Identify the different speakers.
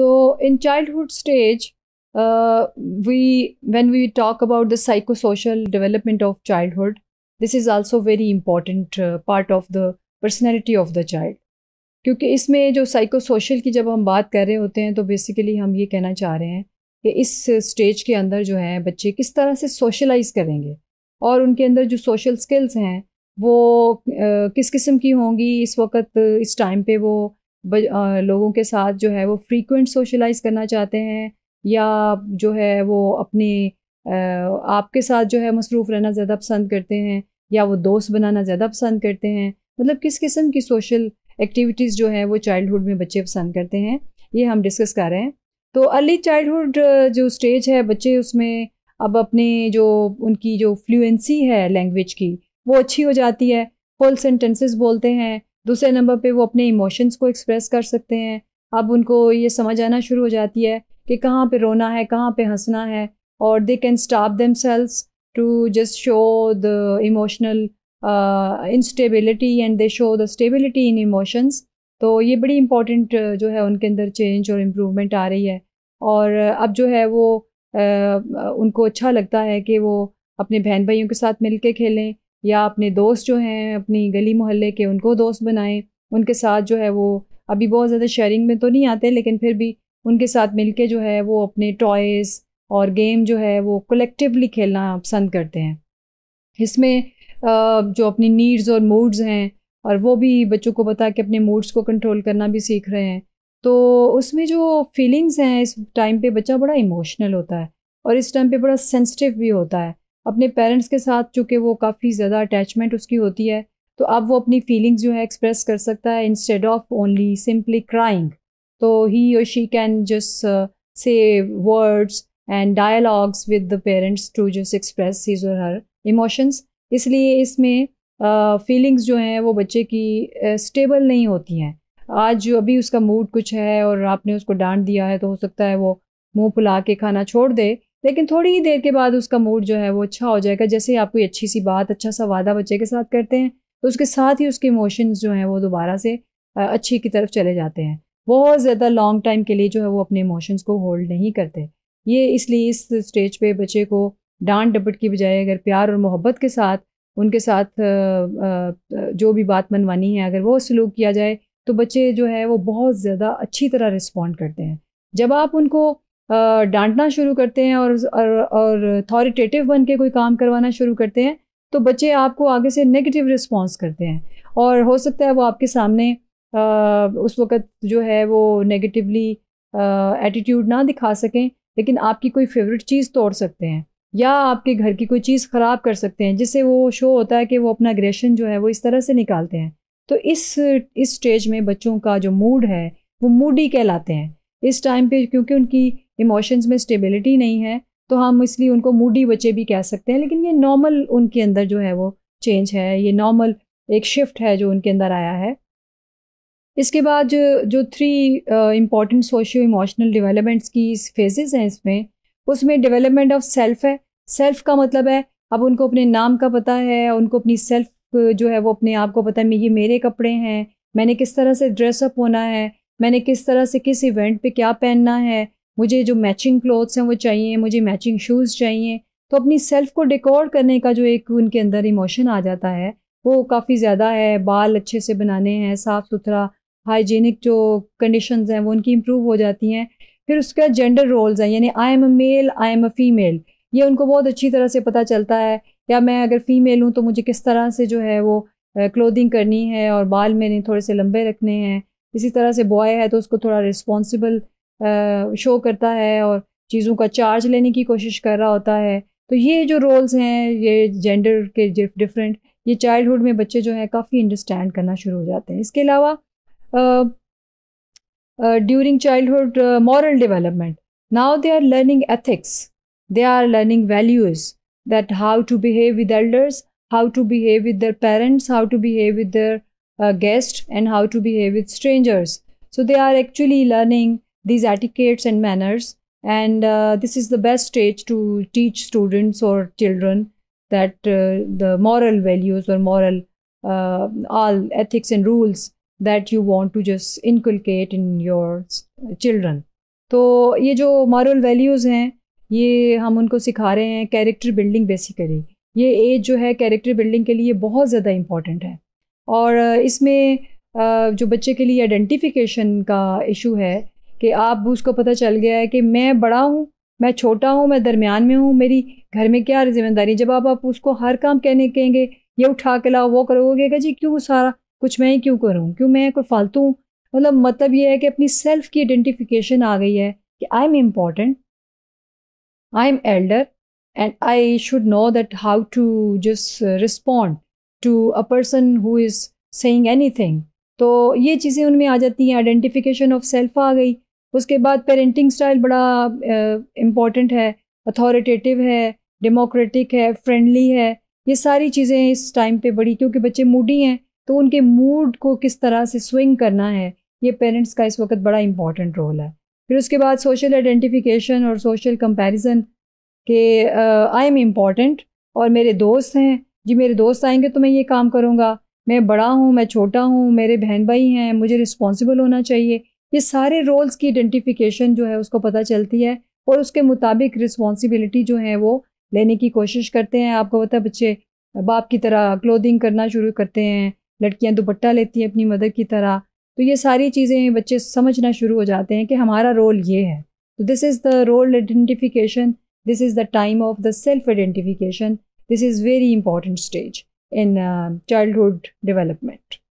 Speaker 1: in childhood stage we we we talk about the psychosocial development of childhood this is very very important part of the personality of the child क्योंकि इसमें जो psycho social की जब हम बात कर रहे होते हैं तो बेसिकली हम ये कहना चाह रहे हैं कि इस स्टेज के अंदर जो है बच्चे किस तरह से सोशलाइज करेंगे और उनके अंदर जो सोशल स्किल्स हैं वो आ, uh, किस किस्म की होंगी इस वक्त इस टाइम पे वो लोगों के साथ जो है वो फ्रीक्वेंट सोशलाइज करना चाहते हैं या जो है वो अपने आपके साथ जो है मसरूफ़ रहना ज़्यादा पसंद करते हैं या वो दोस्त बनाना ज़्यादा पसंद करते हैं मतलब किस किस्म की सोशल एक्टिविटीज़ जो है वो चाइल्डहुड में बच्चे पसंद करते हैं ये हम डिस्कस कर रहे हैं तो अर्ली चाइल्डहुड जो स्टेज है बच्चे उसमें अब अपने जो उनकी जो फ्लुएंसी है लैंग्वेज की वो अच्छी हो जाती है होल सेंटेंसेस बोलते हैं दूसरे नंबर पे वो अपने इमोशंस को एक्सप्रेस कर सकते हैं अब उनको ये समझ आना शुरू हो जाती है कि कहाँ पे रोना है कहाँ पे हंसना है और they can stop themselves to just show the emotional instability and they show the stability in emotions तो ये बड़ी इंपॉर्टेंट uh, जो है उनके अंदर चेंज और इम्प्रूवमेंट आ रही है और अब जो है वो uh, उनको अच्छा लगता है कि वो अपने बहन भाइयों के साथ मिल के खेलें या अपने दोस्त जो हैं अपनी गली मोहल्ले के उनको दोस्त बनाएं उनके साथ जो है वो अभी बहुत ज़्यादा शेयरिंग में तो नहीं आते लेकिन फिर भी उनके साथ मिलके जो है वो अपने टॉयस और गेम जो है वो कलेक्टिवली खेलना पसंद करते हैं इसमें जो अपनी नीड्स और मूड्स हैं और वो भी बच्चों को बता के अपने मूड्स को कंट्रोल करना भी सीख रहे हैं तो उसमें जो फीलिंग्स हैं इस टाइम पे बच्चा बड़ा इमोशनल होता है और इस टाइम पे बड़ा सेंसिटिव भी होता है अपने पेरेंट्स के साथ चूँकि वो काफ़ी ज़्यादा अटैचमेंट उसकी होती है तो अब वो अपनी फीलिंग्स जो है एक्सप्रेस कर सकता है instead of only simply crying तो ही और she can just say words and dialogues with the parents to just express his और हर इमोशंस इसलिए इसमें फीलिंग्स uh, जो हैं वो बच्चे की स्टेबल uh, नहीं होती हैं आज अभी उसका मूड कुछ है और आपने उसको डांट दिया है तो हो सकता है वो मुंह फुला के खाना छोड़ दे लेकिन थोड़ी ही देर के बाद उसका मूड जो है वो अच्छा हो जाएगा जैसे ही आप कोई अच्छी सी बात अच्छा सा वादा बच्चे के साथ करते हैं तो उसके साथ ही उसके इमोशंस जो हैं वो दोबारा से अच्छी की तरफ चले जाते हैं बहुत ज़्यादा लॉन्ग टाइम के लिए जो है वो अपने इमोशंस को होल्ड नहीं करते ये इसलिए इस स्टेज पे बच्चे को डांट डपट की बजाय अगर प्यार और मोहब्बत के साथ उनके साथ जो भी बात मनवानी है अगर वो सलूक किया जाए तो बच्चे जो है वो बहुत ज़्यादा अच्छी तरह रिस्पॉन्ड करते हैं जब आप उनको डांटना शुरू करते हैं और और अथॉरिटेटिव बन के कोई काम करवाना शुरू करते हैं तो बच्चे आपको आगे से नेगेटिव रिस्पॉन्स करते हैं और हो सकता है वो आपके सामने आ, उस वक़्त जो है वो नेगेटिवली एटीट्यूड ना दिखा सकें लेकिन आपकी कोई फेवरेट चीज़ तोड़ सकते हैं या आपके घर की कोई चीज़ ख़राब कर सकते हैं जिससे वो शो होता है कि वो अपना एग्रेशन जो है वो इस तरह से निकालते हैं तो इस इस स्टेज में बच्चों का जो मूड है वो मूडी कहलाते हैं इस टाइम पे क्योंकि उनकी इमोशंस में स्टेबिलिटी नहीं है तो हम इसलिए उनको मूडी बच्चे भी कह सकते हैं लेकिन ये नॉर्मल उनके अंदर जो है वो चेंज है ये नॉर्मल एक शिफ्ट है जो उनके अंदर आया है इसके बाद जो जो three important socio emotional developments की फेजेस हैं इसमें उसमें डेवलपमेंट ऑफ सेल्फ है सेल्फ का मतलब है अब उनको अपने नाम का पता है उनको अपनी सेल्फ जो है वो अपने आप को पता है ये मेरे कपड़े हैं मैंने किस तरह से ड्रेसअप होना है मैंने किस तरह से किस इवेंट पे क्या पहनना है मुझे जो मैचिंग क्लोथ्स हैं वो चाहिए मुझे मैचिंग शूज़ चाहिए तो अपनी सेल्फ को डिकॉर्ड करने का जो एक उनके अंदर इमोशन आ जाता है वो काफ़ी ज़्यादा है बाल अच्छे से बनाने हैं साफ़ सुथरा हाइजीनिक जो कंडीशन हैं वो उनकी इम्प्रूव हो जाती हैं फिर उसका जेंडर रोल्स हैं यानी I am a male I am a female ये उनको बहुत अच्छी तरह से पता चलता है या मैं अगर फ़ीमेल हूँ तो मुझे किस तरह से जो है वो क्लोदिंग करनी है और बाल मैंने थोड़े से लंबे रखने हैं इसी तरह से बॉय है तो उसको थोड़ा रिस्पॉन्सिबल शो करता है और चीज़ों का चार्ज लेने की कोशिश कर रहा होता है तो ये जो रोल्स हैं ये जेंडर के डिफरेंट ये चाइल्डहुड में बच्चे जो हैं काफ़ी अंडरस्टैंड करना शुरू हो जाते हैं इसके अलावा during childhood moral development now they are learning ethics they are learning values that how to behave with elders how to behave with their parents how to behave with their guest and how to behave with strangers so they are actually learning these etiquettes and manners and uh, this is the best stage to teach students or children that uh, the moral values or moral uh, all ethics and rules that you want to just inculcate in your children तो ये जो moral values हैं ये हम उनको सिखा रहे हैं कैरेक्टर बिल्डिंग बेसिकली ये एज जो है कैरेक्टर बिल्डिंग के लिए बहुत ज़्यादा इम्पॉर्टेंट है और इसमें जो बच्चे के लिए identification का issue है कि आप उसको पता चल गया है कि मैं बड़ा हूँ मैं छोटा हूँ मैं दरमियान में हूँ मेरी घर में क्या जिम्मेदारी जब आप, आप उसको हर काम कहने कहेंगे ये उठा के लाओ वो करोगे कहेगा जी क्यों सारा कुछ मैं ही क्यों करूँ क्यों मैं कोई फालतू हूँ मतलब मतलब ये है कि अपनी सेल्फ की आइडेंटिफिकेशन आ गई है कि I am important I am elder and I should know that how to just respond to a person who is saying anything तो ये चीज़ें उनमें आ जाती हैं आइडेंटिफिकेशन ऑफ सेल्फ आ गई उसके बाद पेरेंटिंग स्टाइल बड़ा इम्पॉर्टेंट है अथॉरिटेटिव है डेमोक्रेटिक है फ्रेंडली है ये सारी चीज़ें इस टाइम पे बड़ी क्योंकि बच्चे मूडी हैं तो उनके मूड को किस तरह से स्विंग करना है ये पेरेंट्स का इस वक्त बड़ा इम्पॉर्टेंट रोल है फिर उसके बाद सोशल आइडेंटिफिकेशन और सोशल कंपेरिज़न के आई एम इम्पॉर्टेंट और मेरे दोस्त हैं जी मेरे दोस्त आएंगे तो मैं ये काम करूँगा मैं बड़ा हूँ मैं छोटा हूँ मेरे बहन भाई हैं मुझे रिस्पॉन्सिबल होना चाहिए ये सारे रोल्स की आइडेंटिफिकेशन जो है उसको पता चलती है और उसके मुताबिक रिस्पॉन्सिबिलिटी जो है वो लेने की कोशिश करते हैं आपको पता है बच्चे बाप की तरह क्लोदिंग करना शुरू करते हैं लड़कियां दुपट्टा लेती हैं अपनी मदर की तरह तो ये सारी चीज़ें बच्चे समझना शुरू हो जाते हैं कि हमारा रोल ये है तो this is the role identification this is the time of the self identification this is very important stage in childhood development